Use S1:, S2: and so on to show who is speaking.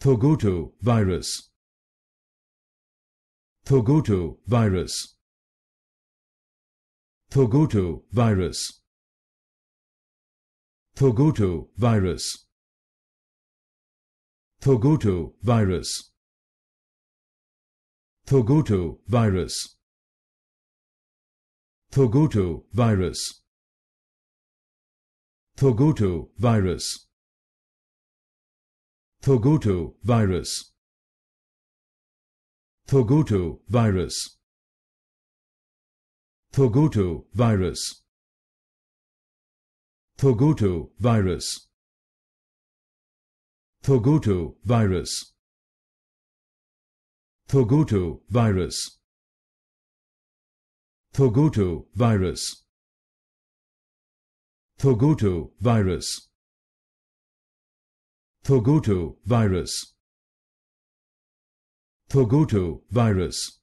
S1: Thogoto virus Thogoto virus Thogoto virus Thogoto virus Thogoto virus Thogoto virus Thogoto virus Thogoto virus Thogoto virus Thogoto virus Thogoto virus Thogoto virus Thogoto virus Thogoto virus Thogoto virus virus Thogoto virus Thogoto virus